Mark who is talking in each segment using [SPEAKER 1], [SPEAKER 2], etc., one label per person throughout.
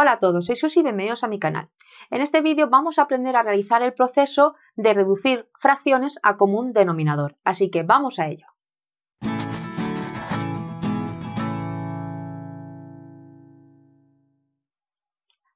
[SPEAKER 1] Hola a todos, soy Susi y bienvenidos a mi canal. En este vídeo vamos a aprender a realizar el proceso de reducir fracciones a común denominador, así que vamos a ello.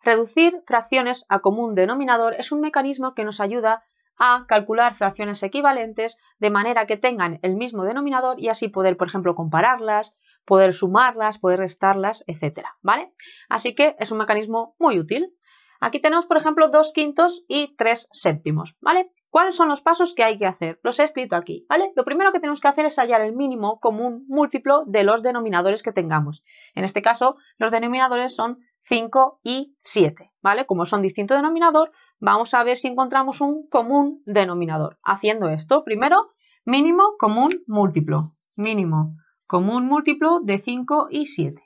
[SPEAKER 1] Reducir fracciones a común denominador es un mecanismo que nos ayuda a calcular fracciones equivalentes de manera que tengan el mismo denominador y así poder, por ejemplo, compararlas poder sumarlas, poder restarlas, etcétera, ¿vale? Así que es un mecanismo muy útil. Aquí tenemos, por ejemplo, dos quintos y tres séptimos, ¿vale? ¿Cuáles son los pasos que hay que hacer? Los he escrito aquí, ¿vale? Lo primero que tenemos que hacer es hallar el mínimo común múltiplo de los denominadores que tengamos. En este caso, los denominadores son 5 y 7, ¿vale? Como son distinto denominador, vamos a ver si encontramos un común denominador. Haciendo esto, primero, mínimo común múltiplo. Mínimo como un múltiplo de 5 y 7.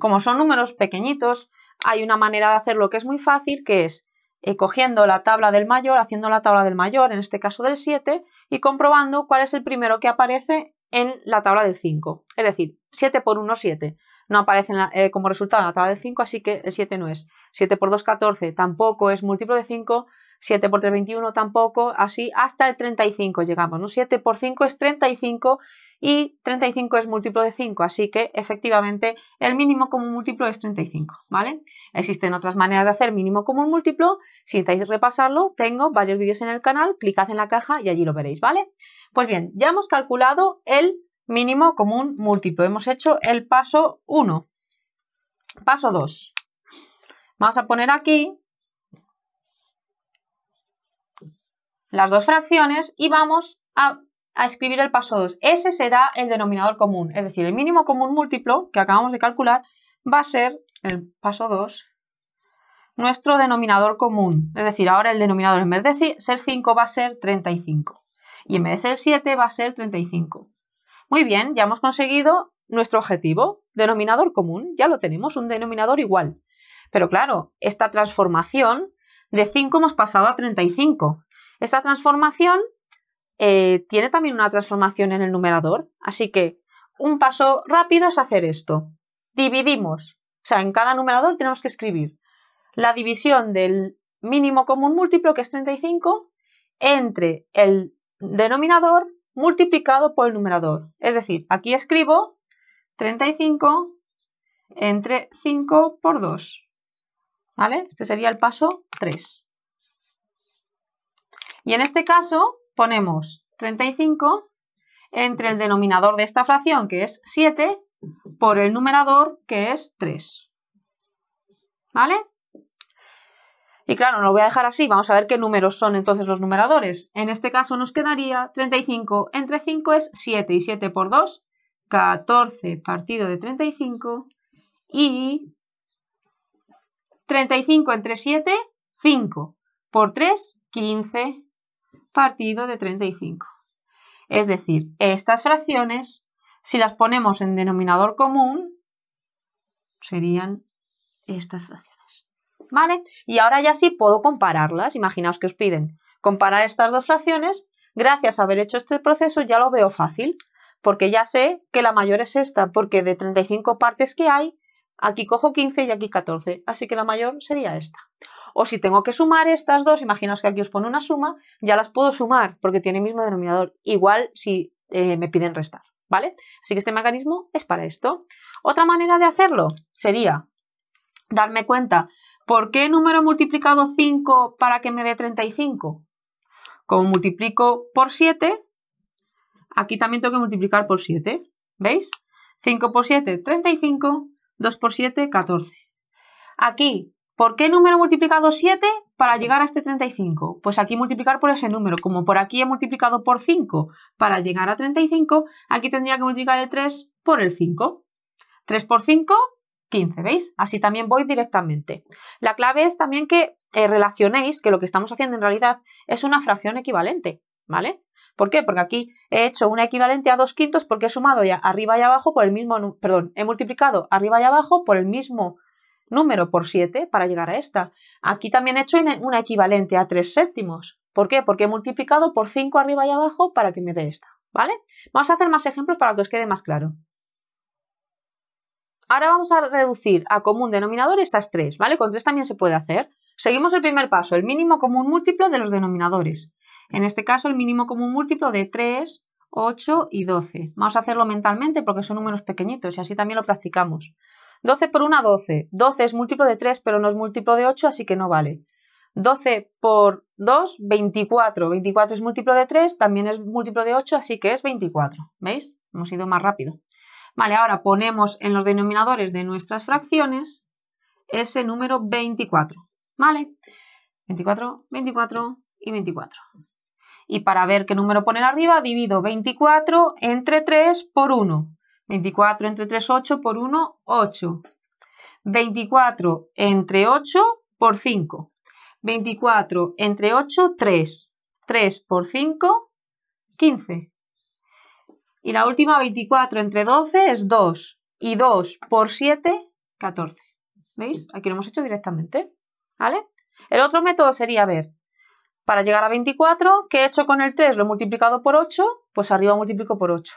[SPEAKER 1] Como son números pequeñitos, hay una manera de hacerlo que es muy fácil, que es eh, cogiendo la tabla del mayor, haciendo la tabla del mayor, en este caso del 7, y comprobando cuál es el primero que aparece en la tabla del 5. Es decir, 7 por 1, 7. No aparece eh, como resultado en la tabla del 5, así que el 7 no es. 7 por 2, 14. Tampoco es múltiplo de 5. 7 por 3, 21 tampoco, así hasta el 35 llegamos, ¿no? 7 por 5 es 35 y 35 es múltiplo de 5, así que efectivamente el mínimo común múltiplo es 35, ¿vale? Existen otras maneras de hacer mínimo común múltiplo, si necesitáis repasarlo, tengo varios vídeos en el canal, clicad en la caja y allí lo veréis, ¿vale? Pues bien, ya hemos calculado el mínimo común múltiplo, hemos hecho el paso 1. Paso 2. Vamos a poner aquí las dos fracciones y vamos a, escribir el paso 2. Ese será el denominador común, es decir, el mínimo común múltiplo que acabamos de calcular va a ser, el paso 2, nuestro denominador común. Es decir, ahora el denominador en vez de ser 5 va a ser 35 y en vez de ser 7 va a ser 35. Muy bien, ya hemos conseguido nuestro objetivo, denominador común, ya lo tenemos, un denominador igual. Pero claro, esta transformación de 5 hemos pasado a 35. Esta transformación eh, tiene también una transformación en el numerador, así que un paso rápido es hacer esto. Dividimos, o sea, en cada numerador tenemos que escribir la división del mínimo común múltiplo, que es 35, entre el denominador multiplicado por el numerador. Es decir, aquí escribo 35 entre 5 por 2. ¿Vale? Este sería el paso 3. Y en este caso ponemos 35 entre el denominador de esta fracción, que es 7, por el numerador, que es 3. ¿Vale? Y claro, no lo voy a dejar así, vamos a ver qué números son entonces los numeradores. En este caso nos quedaría 35 entre 5 es 7 y 7 por 2, 14 partido de 35 y 35 entre 7, 5 por 3, 15 partido de 35. Es decir, estas fracciones, si las ponemos en denominador común, serían estas fracciones. ¿Vale? Y ahora ya sí puedo compararlas. Imaginaos que os piden comparar estas dos fracciones. Gracias a haber hecho este proceso ya lo veo fácil, porque ya sé que la mayor es esta, porque de 35 partes que hay, aquí cojo 15 y aquí 14, así que la mayor sería esta. O si tengo que sumar estas dos, imaginaos que aquí os pone una suma, ya las puedo sumar porque tiene el mismo denominador, igual si eh, me piden restar, ¿vale? Así que este mecanismo es para esto. Otra manera de hacerlo sería darme cuenta, ¿por qué número he multiplicado 5 para que me dé 35? Como multiplico por 7, aquí también tengo que multiplicar por 7, ¿veis? 5 por 7, 35, 2 por 7, 14. Aquí ¿Por qué número multiplicado 7 para llegar a este 35? Pues aquí multiplicar por ese número. Como por aquí he multiplicado por 5 para llegar a 35, aquí tendría que multiplicar el 3 por el 5. 3 por 5, 15, ¿veis? Así también voy directamente. La clave es también que eh, relacionéis que lo que estamos haciendo en realidad es una fracción equivalente, ¿vale? ¿Por qué? Porque aquí he hecho una equivalente a 2 quintos porque he sumado ya arriba y abajo por el mismo, perdón, he multiplicado arriba y abajo por el mismo número por 7 para llegar a esta. Aquí también he hecho una equivalente a 3 séptimos. ¿Por qué? Porque he multiplicado por 5 arriba y abajo para que me dé esta. ¿Vale? Vamos a hacer más ejemplos para que os quede más claro. Ahora vamos a reducir a común denominador estas 3, ¿vale? Con 3 también se puede hacer. Seguimos el primer paso, el mínimo común múltiplo de los denominadores. En este caso, el mínimo común múltiplo de 3, 8 y 12. Vamos a hacerlo mentalmente porque son números pequeñitos y así también lo practicamos. 12 por 1, 12. 12 es múltiplo de 3, pero no es múltiplo de 8, así que no vale. 12 por 2, 24. 24 es múltiplo de 3, también es múltiplo de 8, así que es 24. ¿Veis? Hemos ido más rápido. Vale, ahora ponemos en los denominadores de nuestras fracciones ese número 24. ¿Vale? 24, 24 y 24. Y para ver qué número poner arriba, divido 24 entre 3 por 1. 24 entre 3, 8 por 1, 8. 24 entre 8 por 5. 24 entre 8, 3. 3 por 5, 15. Y la última, 24 entre 12 es 2. Y 2 por 7, 14. ¿Veis? Aquí lo hemos hecho directamente. ¿Vale? El otro método sería ver, para llegar a 24, ¿qué he hecho con el 3? Lo he multiplicado por 8, pues arriba multiplico por 8.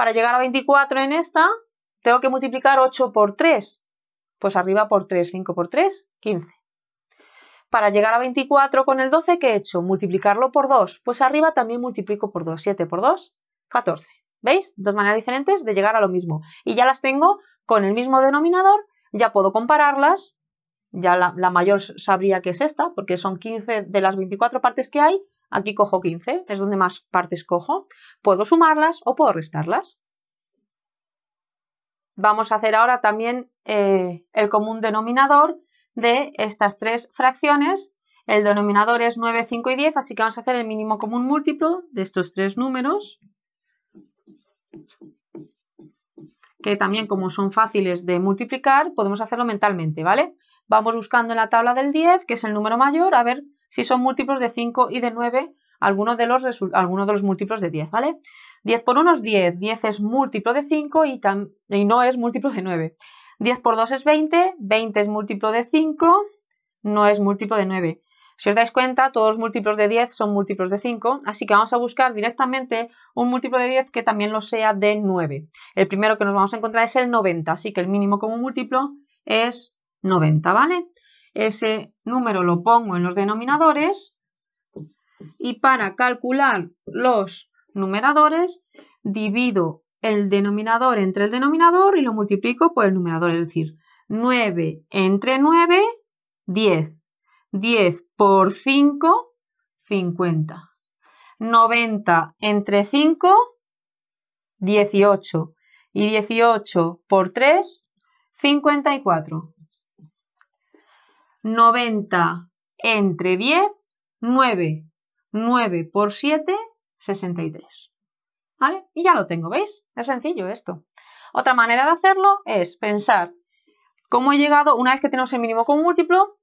[SPEAKER 1] Para llegar a 24 en esta, tengo que multiplicar 8 por 3. Pues arriba por 3, 5 por 3, 15. Para llegar a 24 con el 12, ¿qué he hecho? Multiplicarlo por 2. Pues arriba también multiplico por 2. 7 por 2, 14. ¿Veis? Dos maneras diferentes de llegar a lo mismo. Y ya las tengo con el mismo denominador, ya puedo compararlas. Ya la, la mayor sabría que es esta, porque son 15 de las 24 partes que hay, Aquí cojo 15, es donde más partes cojo. Puedo sumarlas o puedo restarlas. Vamos a hacer ahora también eh, el común denominador de estas tres fracciones. El denominador es 9, 5 y 10, así que vamos a hacer el mínimo común múltiplo de estos tres números, que también como son fáciles de multiplicar, podemos hacerlo mentalmente, ¿vale? Vamos buscando en la tabla del 10, que es el número mayor, a ver si son múltiplos de 5 y de 9, alguno de los, de múltiplos de 10, ¿vale? 10 por 1 es 10, 10 es múltiplo de 5 y, y no es múltiplo de 9. 10 por 2 es 20, 20 es múltiplo de 5, no es múltiplo de 9. Si os dais cuenta, todos los múltiplos de 10 son múltiplos de 5, así que vamos a buscar directamente un múltiplo de 10 que también lo sea de 9. El primero que nos vamos a encontrar es el 90, así que el mínimo como múltiplo es 90, ¿vale? ese número lo pongo en los denominadores y para calcular los numeradores divido el denominador entre el denominador y lo multiplico por el numerador, es decir, 9 entre 9, 10. 10 por 5, 50. 90 entre 5, 18. Y 18 por 3, 54. 90 entre 10, 9. 9 por 7, 63. ¿Vale? Y ya lo tengo, ¿veis? Es sencillo esto. Otra manera de hacerlo es pensar cómo he llegado, una vez que tenemos el mínimo como múltiplo,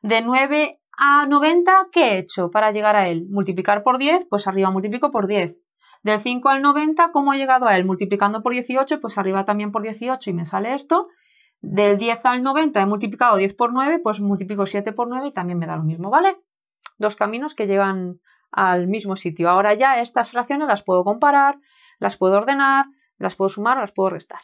[SPEAKER 1] de 9 a 90, ¿qué he hecho para llegar a él? Multiplicar por 10, pues arriba multiplico por 10. Del 5 al 90, ¿cómo he llegado a él? Multiplicando por 18, pues arriba también por 18 y me sale esto. Del 10 al 90 he multiplicado 10 por 9, pues multiplico 7 por 9 y también me da lo mismo, ¿vale? Dos caminos que llevan al mismo sitio. Ahora ya estas fracciones las puedo comparar, las puedo ordenar, las puedo sumar, las puedo restar.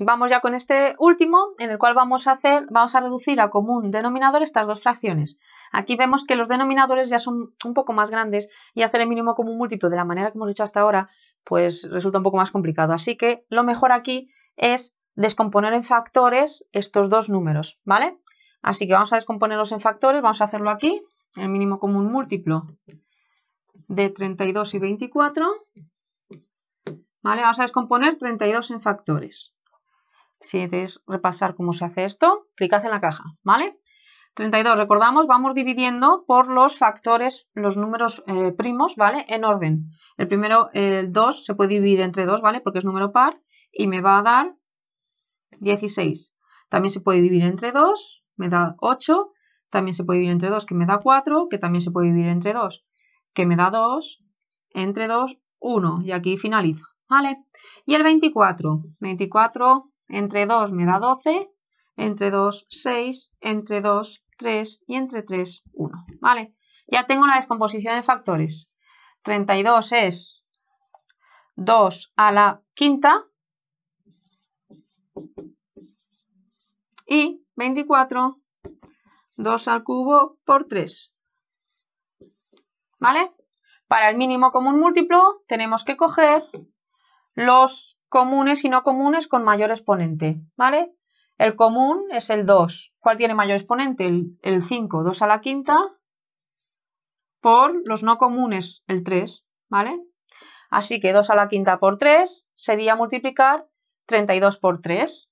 [SPEAKER 1] Vamos ya con este último, en el cual vamos a hacer, vamos a reducir a común denominador estas dos fracciones. Aquí vemos que los denominadores ya son un poco más grandes y hacer el mínimo común múltiplo de la manera que hemos hecho hasta ahora, pues resulta un poco más complicado. Así que lo mejor aquí es descomponer en factores estos dos números, ¿vale? Así que vamos a descomponerlos en factores, vamos a hacerlo aquí, el mínimo común múltiplo de 32 y 24, ¿vale? Vamos a descomponer 32 en factores. Si queréis repasar cómo se hace esto, clicad en la caja, ¿vale? 32, recordamos, vamos dividiendo por los factores, los números eh, primos, ¿vale? En orden. El primero, el 2, se puede dividir entre 2, ¿vale? Porque es número par y me va a dar 16. También se puede dividir entre 2, me da 8. También se puede dividir entre 2, que me da 4, que también se puede dividir entre 2, que me da 2, entre 2, 1. Y aquí finalizo, ¿vale? Y el 24, 24 entre 2 me da 12, entre 2, 6, entre 2, 3 y entre 3, 1. ¿Vale? Ya tengo la descomposición de factores. 32 es 2 a la quinta y 24, 2 al cubo por 3. ¿Vale? Para el mínimo común múltiplo tenemos que coger los comunes y no comunes con mayor exponente, ¿vale? El común es el 2. ¿Cuál tiene mayor exponente? El, 5, 2 a la quinta, por los no comunes, el 3, ¿vale? Así que 2 a la quinta por 3 sería multiplicar 32 por 3.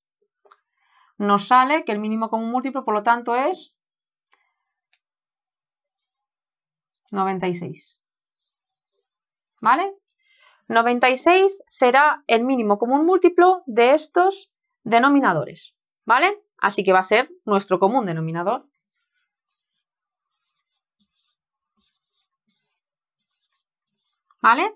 [SPEAKER 1] Nos sale que el mínimo común múltiplo, por lo tanto, es 96. ¿Vale? 96 será el mínimo común múltiplo de estos denominadores, ¿vale? Así que va a ser nuestro común denominador. ¿Vale?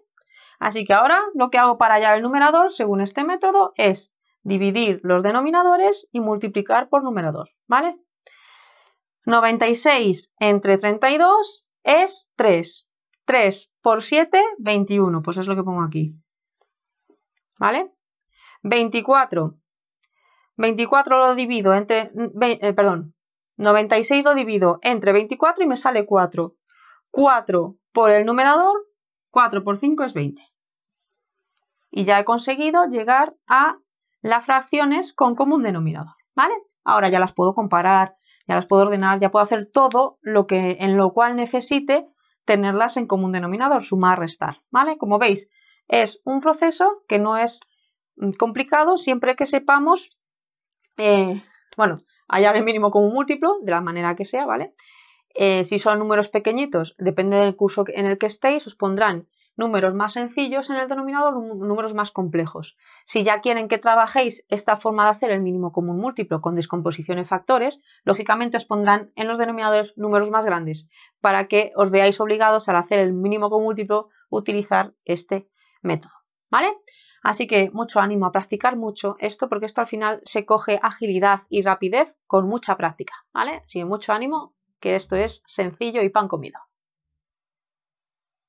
[SPEAKER 1] Así que ahora lo que hago para hallar el numerador, según este método, es dividir los denominadores y multiplicar por numerador, ¿vale? 96 entre 32 es 3. 3 por 7, 21. Pues es lo que pongo aquí. ¿Vale? 24. 24 lo divido entre... Eh, perdón. 96 lo divido entre 24 y me sale 4. 4 por el numerador, 4 por 5 es 20. Y ya he conseguido llegar a las fracciones con común denominador. ¿Vale? Ahora ya las puedo comparar, ya las puedo ordenar, ya puedo hacer todo lo que en lo cual necesite tenerlas en común denominador, sumar, restar, ¿vale? Como veis, es un proceso que no es mm, complicado siempre que sepamos, eh, bueno, hallar el mínimo común múltiplo, de la manera que sea, ¿vale? Eh, si son números pequeñitos, depende del curso en el que estéis, os pondrán números más sencillos en el denominador, números más complejos. Si ya quieren que trabajéis esta forma de hacer el mínimo común múltiplo con descomposición en factores, lógicamente os pondrán en los denominadores números más grandes para que os veáis obligados al hacer el mínimo común múltiplo utilizar este método. ¿Vale? Así que mucho ánimo a practicar mucho esto porque esto al final se coge agilidad y rapidez con mucha práctica, ¿vale? Así mucho ánimo, que esto es sencillo y pan comido.